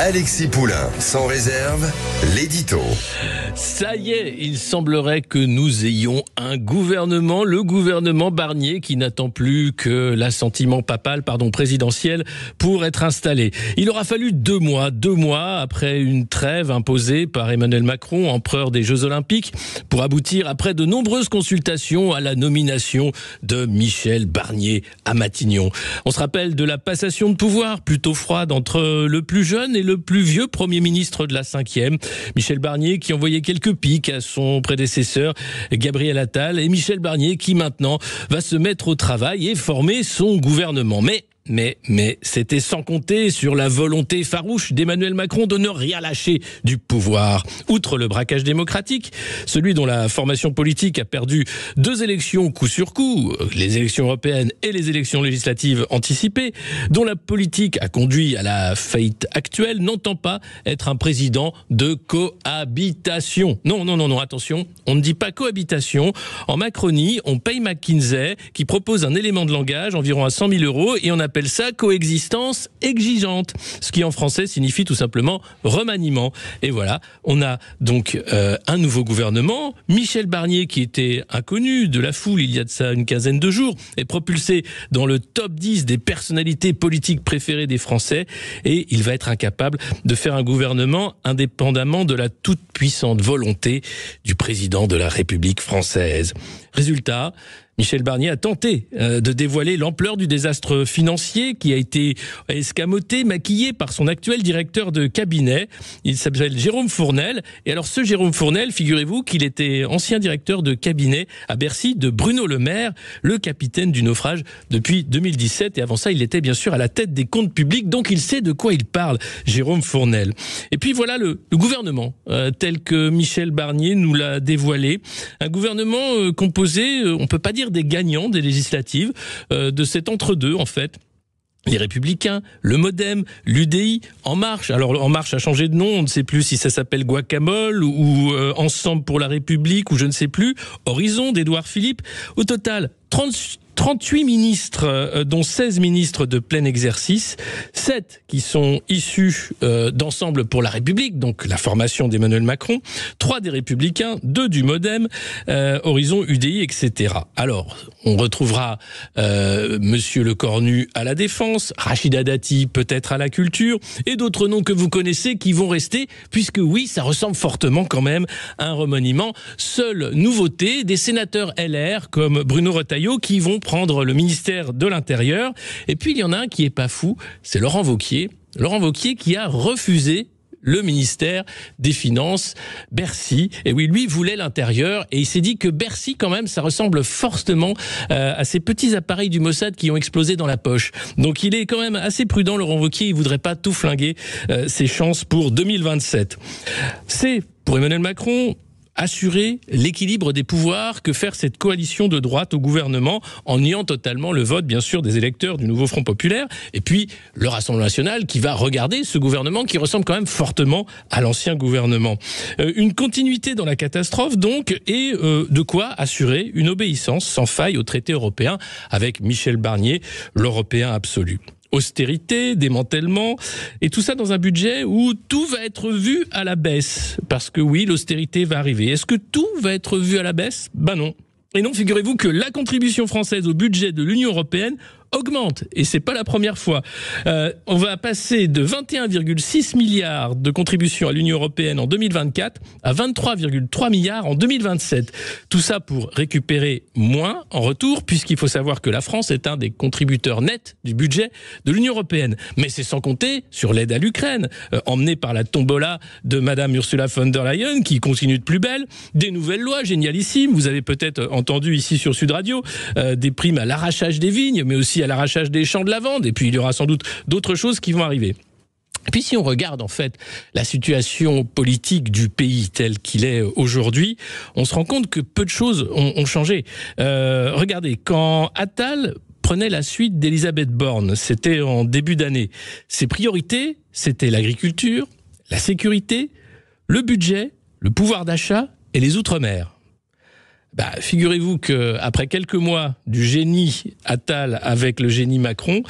Alexis Poulain, sans réserve, l'édito. Ça y est, il semblerait que nous ayons un gouvernement, le gouvernement Barnier, qui n'attend plus que l'assentiment papal, pardon, présidentiel, pour être installé. Il aura fallu deux mois, deux mois après une trêve imposée par Emmanuel Macron, empereur des Jeux Olympiques, pour aboutir après de nombreuses consultations à la nomination de Michel Barnier à Matignon. On se rappelle de la passation de pouvoir plutôt froide entre le plus jeune et le plus vieux Premier ministre de la cinquième, Michel Barnier, qui envoyait quelques pics à son prédécesseur Gabriel Attal, et Michel Barnier qui maintenant va se mettre au travail et former son gouvernement. Mais mais, mais c'était sans compter sur la volonté farouche d'Emmanuel Macron de ne rien lâcher du pouvoir. Outre le braquage démocratique, celui dont la formation politique a perdu deux élections coup sur coup, les élections européennes et les élections législatives anticipées, dont la politique a conduit à la faillite actuelle, n'entend pas être un président de cohabitation. Non, non, non, non, attention, on ne dit pas cohabitation. En Macronie, on paye McKinsey, qui propose un élément de langage environ à 100 000 euros, et on a appelle ça coexistence exigeante, ce qui en français signifie tout simplement remaniement. Et voilà, on a donc euh, un nouveau gouvernement. Michel Barnier, qui était inconnu de la foule il y a de ça une quinzaine de jours, est propulsé dans le top 10 des personnalités politiques préférées des Français et il va être incapable de faire un gouvernement indépendamment de la toute-puissante volonté du président de la République française. Résultat, Michel Barnier a tenté euh, de dévoiler l'ampleur du désastre financier qui a été escamoté, maquillé par son actuel directeur de cabinet. Il s'appelle Jérôme Fournel. Et alors ce Jérôme Fournel, figurez-vous qu'il était ancien directeur de cabinet à Bercy de Bruno Le Maire, le capitaine du naufrage depuis 2017. Et avant ça, il était bien sûr à la tête des comptes publics, donc il sait de quoi il parle, Jérôme Fournel. Et puis voilà le, gouvernement euh, tel que Michel Barnier nous l'a dévoilé. Un gouvernement euh, composé, on on peut pas dire des gagnants des législatives, euh, de cet entre-deux en fait les Républicains, le Modem, l'UDI, En Marche. Alors En Marche a changé de nom, on ne sait plus si ça s'appelle Guacamole ou euh, Ensemble pour la République ou je ne sais plus. Horizon d'edouard Philippe. Au total, 36 38 ministres, euh, dont 16 ministres de plein exercice, 7 qui sont issus euh, d'Ensemble pour la République, donc la formation d'Emmanuel Macron, 3 des Républicains, 2 du Modem, euh, Horizon UDI, etc. Alors, on retrouvera Monsieur Le Cornu à la Défense, Rachida Dati peut-être à la Culture, et d'autres noms que vous connaissez qui vont rester, puisque oui, ça ressemble fortement quand même à un remaniement. Seule nouveauté, des sénateurs LR comme Bruno Retailleau qui vont prendre le ministère de l'Intérieur. Et puis il y en a un qui est pas fou, c'est Laurent Vauquier. Laurent Vauquier qui a refusé le ministère des Finances, Bercy. Et oui, lui voulait l'intérieur et il s'est dit que Bercy, quand même, ça ressemble fortement euh, à ces petits appareils du Mossad qui ont explosé dans la poche. Donc il est quand même assez prudent, Laurent Vauquier. il voudrait pas tout flinguer euh, ses chances pour 2027. C'est, pour Emmanuel Macron, assurer l'équilibre des pouvoirs que faire cette coalition de droite au gouvernement en niant totalement le vote, bien sûr, des électeurs du nouveau Front populaire Et puis le Rassemblement national qui va regarder ce gouvernement qui ressemble quand même fortement à l'ancien gouvernement. Euh, une continuité dans la catastrophe, donc, et euh, de quoi assurer une obéissance sans faille au traité européen avec Michel Barnier, l'Européen absolu austérité, démantèlement, et tout ça dans un budget où tout va être vu à la baisse. Parce que oui, l'austérité va arriver. Est-ce que tout va être vu à la baisse Ben non. Et non, figurez-vous que la contribution française au budget de l'Union européenne augmente et c'est pas la première fois. Euh, on va passer de 21,6 milliards de contributions à l'Union européenne en 2024 à 23,3 milliards en 2027. Tout ça pour récupérer moins en retour puisqu'il faut savoir que la France est un des contributeurs nets du budget de l'Union européenne. Mais c'est sans compter sur l'aide à l'Ukraine euh, emmenée par la tombola de madame Ursula von der Leyen qui continue de plus belle, des nouvelles lois génialissimes, vous avez peut-être entendu ici sur Sud Radio euh, des primes à l'arrachage des vignes mais aussi à à l'arrachage des champs de lavande, et puis il y aura sans doute d'autres choses qui vont arriver. Et puis si on regarde en fait la situation politique du pays tel qu'il est aujourd'hui, on se rend compte que peu de choses ont, changé. Euh, regardez, quand Attal prenait la suite d'Elisabeth Borne, c'était en début d'année, ses priorités, c'était l'agriculture, la sécurité, le budget, le pouvoir d'achat et les outre-mer bah, figurez-vous que après quelques mois du génie Attal avec le génie Macron,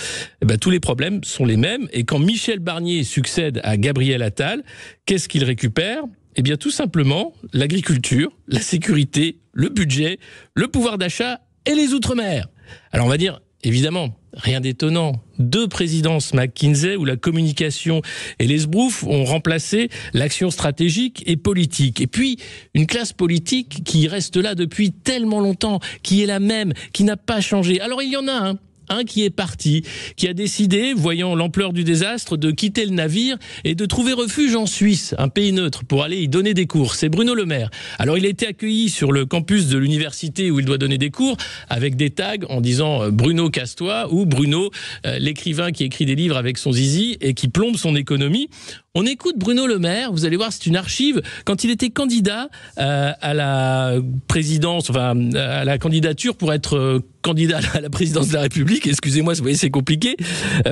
eh ben, tous les problèmes sont les mêmes. Et quand Michel Barnier succède à Gabriel Attal, qu'est-ce qu'il récupère eh bien, tout simplement, l'agriculture, la sécurité, le budget, le pouvoir d'achat et les Outre-mer. Alors on va dire, évidemment, rien d'étonnant, deux présidences McKinsey où la communication et les brouffes ont remplacé l'action stratégique et politique. Et puis, une classe politique qui reste là depuis tellement longtemps, qui est la même, qui n'a pas changé. Alors il y en a un. Hein un qui est parti, qui a décidé, voyant l'ampleur du désastre, de quitter le navire et de trouver refuge en Suisse, un pays neutre, pour aller y donner des cours. C'est Bruno Le Maire. Alors il a été accueilli sur le campus de l'université où il doit donner des cours avec des tags en disant euh, Bruno Castois ou Bruno, euh, l'écrivain qui écrit des livres avec son zizi et qui plombe son économie. On écoute Bruno Le Maire, vous allez voir, c'est une archive. Quand il était candidat euh, à la présidence, enfin, euh, à la candidature pour être euh, candidat à la présidence de la République, excusez-moi, vous voyez, c'est compliqué.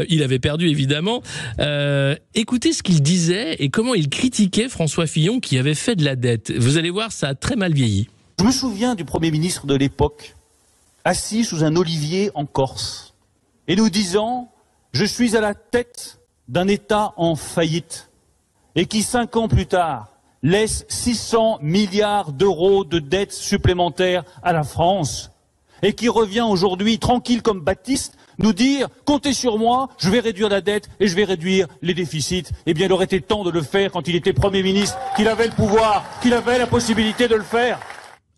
il avait perdu, évidemment. écoutez ce qu'il disait et comment il critiquait François Fillon qui avait fait de la dette. Vous allez voir, ça a très mal vieilli. Je me souviens du Premier ministre de l'époque, assis sous un olivier en Corse, et nous disant Je suis à la tête d'un État en faillite et qui, cinq ans plus tard, laisse 600 milliards d'euros de dettes supplémentaires à la France, et qui revient aujourd'hui, tranquille comme Baptiste, nous dire comptez sur moi, je vais réduire la dette et je vais réduire les déficits. Eh bien, il aurait été temps de le faire quand il était Premier ministre, qu'il avait le pouvoir, qu'il avait la possibilité de le faire.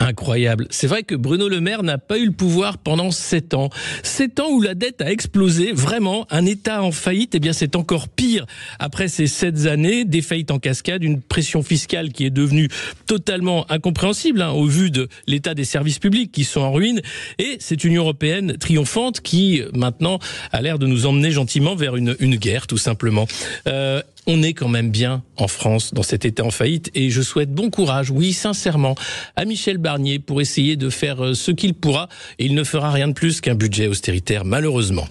Incroyable. C'est vrai que Bruno Le Maire n'a pas eu le pouvoir pendant sept ans. Sept ans où la dette a explosé, vraiment, un État en faillite, eh bien c'est encore pire. Après ces sept années, des faillites en cascade, une pression fiscale qui est devenue totalement incompréhensible hein, au vu de l'état des services publics qui sont en ruine, et cette Union européenne triomphante qui maintenant a l'air de nous emmener gentiment vers une, guerre, tout simplement. Euh, on est quand même bien en France dans cet état en faillite et je souhaite bon courage, oui sincèrement, à Michel Barnier pour essayer de faire euh, ce qu'il pourra et il ne fera rien de plus qu'un budget austéritaire malheureusement.